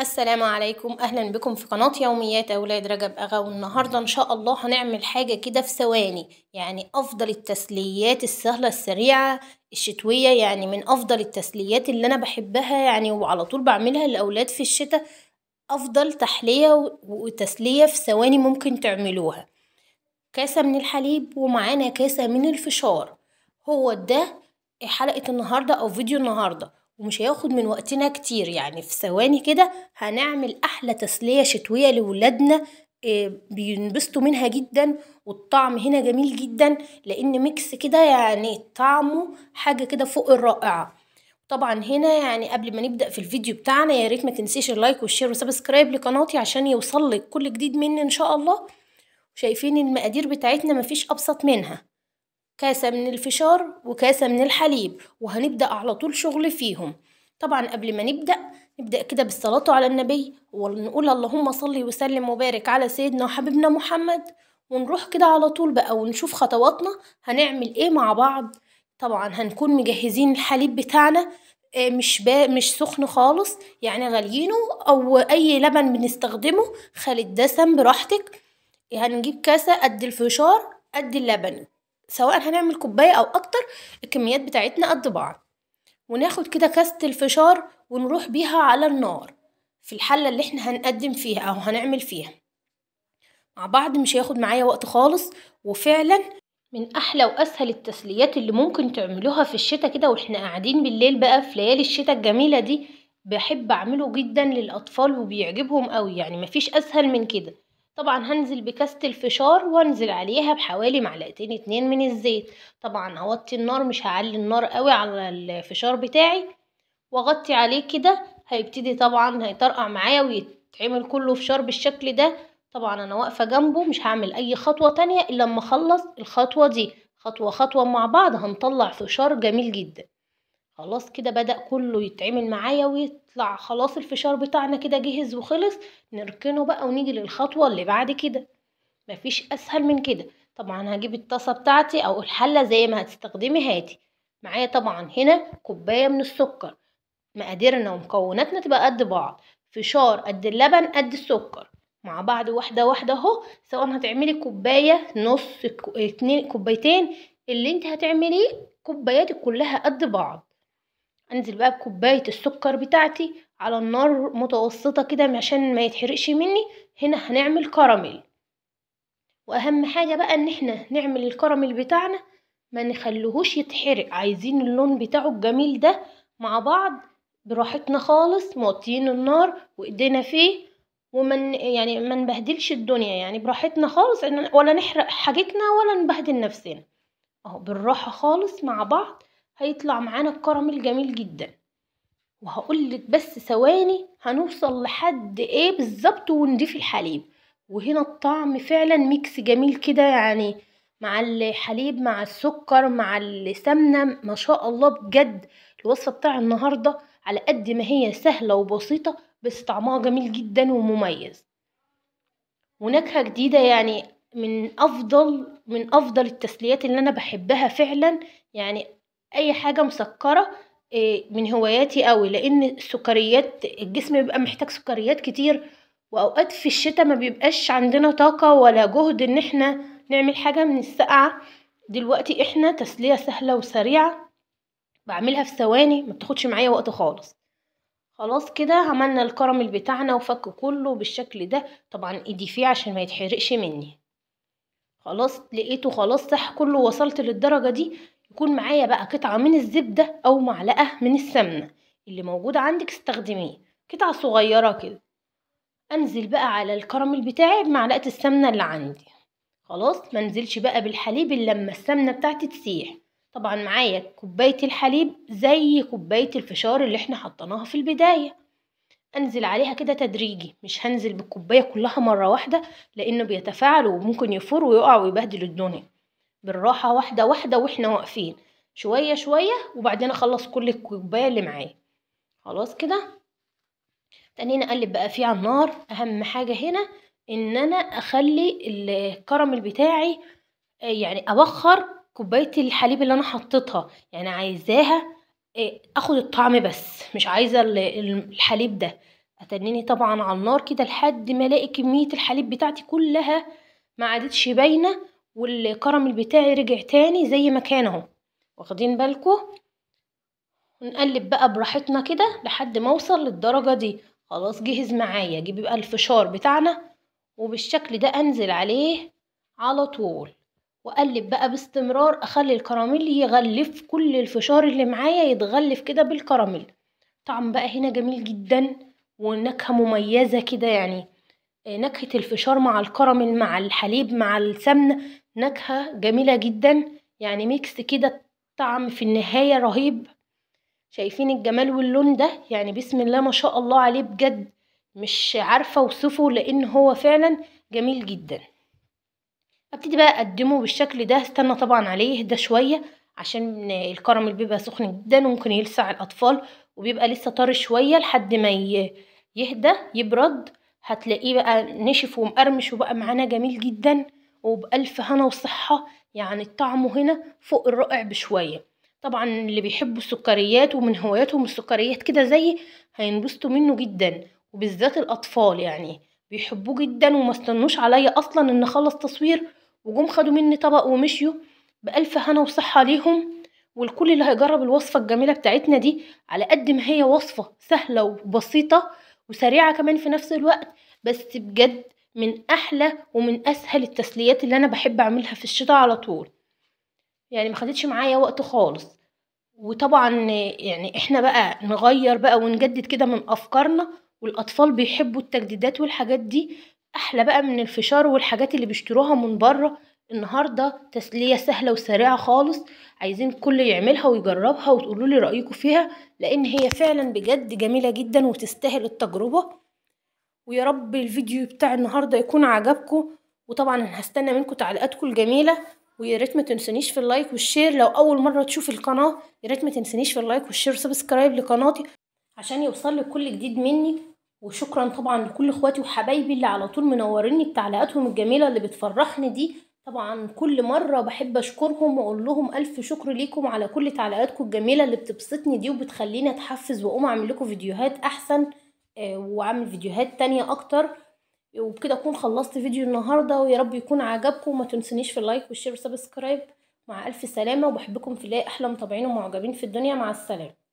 السلام عليكم اهلا بكم في قناه يوميات اولاد رجب اغا والنهارده ان شاء الله هنعمل حاجه كده في ثواني يعني افضل التسليات السهله السريعه الشتويه يعني من افضل التسليات اللي انا بحبها يعني وعلى طول بعملها للاولاد في الشتاء افضل تحليه وتسليه في ثواني ممكن تعملوها كاسه من الحليب ومعانا كاسه من الفشار هو ده حلقه النهارده او فيديو النهارده ومش هياخد من وقتنا كتير يعني في ثواني كده هنعمل أحلى تسلية شتوية لولادنا آه، بينبسطوا منها جدا والطعم هنا جميل جدا لأن ميكس كده يعني طعمه حاجة كده فوق الرائعة طبعا هنا يعني قبل ما نبدا في الفيديو بتاعنا يا ريت ما تنسيش اللايك والشير وسبسكرايب لقناتي عشان يوصل لك كل جديد مني ان شاء الله شايفين المقادير بتاعتنا مفيش ابسط منها كاسة من الفشار وكاسة من الحليب وهنبدأ على طول شغل فيهم طبعا قبل ما نبدأ نبدأ كده بالصلاة على النبي ونقول اللهم صلي وسلم وبارك على سيدنا وحبيبنا محمد ونروح كده على طول بقى ونشوف خطواتنا هنعمل ايه مع بعض طبعا هنكون مجهزين الحليب بتاعنا آه، مش با مش سخن خالص يعني غليينه او اي لبن بنستخدمه خالد الدسم براحتك هنجيب كاسه قد الفشار قد اللبن سواء هنعمل كوباية أو أكتر الكميات بتاعتنا قد بعض وناخد كده كاسة الفشار ونروح بيها على النار في الحلة اللي احنا هنقدم فيها أو هنعمل فيها مع بعض مش هياخد معايا وقت خالص وفعلا من أحلى وأسهل التسليات اللي ممكن تعملوها في الشتاء كده واحنا قاعدين بالليل بقى في ليالي الشتاء الجميلة دي بحب أعمله جدا للأطفال وبيعجبهم قوي يعني مفيش أسهل من كده طبعا هنزل بكاسة الفشار وانزل عليها بحوالي معلقتين اتنين من الزيت طبعا هوطي النار مش هعلي النار قوي على الفشار بتاعي واغطي عليه كده هيبتدي طبعا هيطرقع معايا ويتعمل كله فشار بالشكل ده طبعا انا واقفة جنبه مش هعمل اي خطوة تانية الا لما اخلص الخطوة دي خطوة خطوة مع بعض هنطلع فشار جميل جدا خلاص كده بدأ كله يتعمل معايا ويطلع خلاص الفشار بتاعنا كده جهز وخلص نركنه بقى ونيجي للخطوة اللي بعد كده مفيش أسهل من كده طبعا هجيب الطاسة بتاعتي أو الحلة زي ما هتستخدمي هاتي معايا طبعا هنا كوباية من السكر مقاديرنا ومكوناتنا تبقى قد بعض فشار قد اللبن قد السكر مع بعض واحدة واحدة اهو سواء هتعملي كوباية نص اتنين كوبايتين اللي انت هتعمليه كوباياتك كلها قد بعض انزل بقى بكوبايه السكر بتاعتي على النار متوسطه كده عشان ما يتحرقش مني هنا هنعمل كراميل واهم حاجه بقى ان احنا نعمل الكراميل بتاعنا ما نخليهوش يتحرق عايزين اللون بتاعه الجميل ده مع بعض براحتنا خالص موطيين النار وايدينا فيه ومن يعني ما نبهدلش الدنيا يعني براحتنا خالص ولا نحرق حاجتنا ولا نبهدل نفسنا اهو بالراحه خالص مع بعض هيطلع معانا الكراميل جميل جدا وهقولك بس ثواني هنوصل لحد ايه بالظبط ونضيف الحليب وهنا الطعم فعلا ميكس جميل كده يعني مع الحليب مع السكر مع السمنة ما شاء الله بجد الوصفة بتاع النهاردة على قد ما هي سهلة وبسيطة بس طعمها جميل جدا ومميز ونكهة جديدة يعني من أفضل من أفضل التسليات اللي أنا بحبها فعلا يعني اي حاجه مسكره آه، من هواياتي قوي لان السكريات الجسم بيبقى محتاج سكريات كتير واوقات في الشتاء ما بيبقاش عندنا طاقه ولا جهد ان احنا نعمل حاجه من السقعه دلوقتي احنا تسليه سهله وسريعه بعملها في ثواني ما بتاخدش معايا وقت خالص خلاص كده عملنا الكراميل بتاعنا وفك كله بالشكل ده طبعا ايدي فيه عشان ما يتحرقش مني خلاص لقيته خلاص صح كله وصلت للدرجه دي يكون معايا بقى قطعة من الزبدة أو معلقة من السمنة اللي موجودة عندك استخدميه قطعة صغيرة كده أنزل بقى على الكراميل بتاعي بمعلقة السمنة اللي عندي خلاص منزلش بقى بالحليب إلا لما السمنة بتاعتي تسيح طبعا معايا كوباية الحليب زي كوباية الفشار اللي احنا حطيناها في البداية انزل عليها كده تدريجي مش هنزل بالكوبايه كلها مره واحده لانه بيتفاعل وممكن يفور ويقع ويبهدل الدنيا بالراحة واحدة واحدة واحنا واقفين شوية شوية وبعدين اخلص كل الكوباية اللي معايا خلاص كده تاني اقلب بقى فيه على النار اهم حاجة هنا ان انا اخلي الكراميل بتاعي آه، يعني ابخر كوباية الحليب اللي انا حطيتها يعني عايزاها آه، اخد الطعم بس مش عايزة الحليب ده اتنيني طبعا على النار كده لحد ما الاقي كمية الحليب بتاعتي كلها ما عادتش باينه والكراميل بتاعي رجع تاني زي ما كان اهو واخدين بالكم ونقلب بقى براحتنا كده لحد ما اوصل للدرجه دي خلاص جهز معايا جيب بقى الفشار بتاعنا وبالشكل ده انزل عليه على طول واقلب بقى باستمرار اخلي الكراميل يغلف كل الفشار اللي معايا يتغلف كده بالكراميل طعم بقى هنا جميل جدا ونكهه مميزه كده يعني آه، نكهه الفشار مع الكراميل مع الحليب مع السمنه نكهة جميلة جدا يعني ميكس كده طعم في النهاية رهيب شايفين الجمال واللون ده يعني بسم الله ما شاء الله عليه بجد مش عارفة اوصفه لان هو فعلا جميل جدا ابتدي بقى اقدمه بالشكل ده استنى طبعا عليه يهدى شوية عشان اللي بيبقى سخن جدا وممكن يلسع الاطفال وبيبقى لسه طار شوية لحد ما يهدى يبرد هتلاقيه بقى نشف ومقرمش وبقى معانا جميل جدا وبألف هنا وصحة يعني طعمه هنا فوق الرائع بشوية طبعا اللي بيحبوا السكريات ومن هواياتهم السكريات كده زي هينبسطوا منه جدا وبالذات الأطفال يعني بيحبوه جدا وما استنوش عليا أصلا إن أخلص تصوير وجم خدوا مني طبق ومشيوا بألف هنا وصحة ليهم والكل اللي هيجرب الوصفة الجميلة بتاعتنا دي على قد ما هي وصفة سهلة وبسيطة وسريعة كمان في نفس الوقت بس بجد من احلى ومن اسهل التسليات اللي انا بحب اعملها في الشتاء على طول يعني ما خدتش معايا وقت خالص وطبعا يعني احنا بقى نغير بقى ونجدد كده من افكارنا والاطفال بيحبوا التجديدات والحاجات دي احلى بقى من الفشار والحاجات اللي بيشتروها من بره النهارده تسليه سهله وسريعه خالص عايزين الكل يعملها ويجربها وتقولوا لي رايكم فيها لان هي فعلا بجد جميله جدا وتستاهل التجربه ويا رب الفيديو بتاع النهاردة يكون عجبكم وطبعا انا هستنى منكم تعليقاتكم الجميلة ويا ريت ما تنسونيش في اللايك والشير لو اول مرة تشوف القناة يا ريت ما تنسونيش في اللايك والشير وسبسكرايب لقناتي عشان يوصل لك كل جديد مني وشكرا طبعا لكل اخواتي وحبايبي اللي على طول منوريني بتعليقاتهم الجميلة اللي بتفرحني دي طبعا كل مرة بحب اشكرهم واقول لهم الف شكر ليكم على كل تعليقاتكم الجميلة اللي بتبسطني دي وبتخليني اتحفز واقوم اعمل لكم فيديوهات احسن آه، واعمل فيديوهات تانية اكتر وبكده اكون خلصت فيديو النهارده ويا رب يكون عجبكم وما تنسنيش في اللايك والشير والسبسكرايب مع الف سلامه وبحبكم في الله احلى متابعين ومعجبين في الدنيا مع السلامه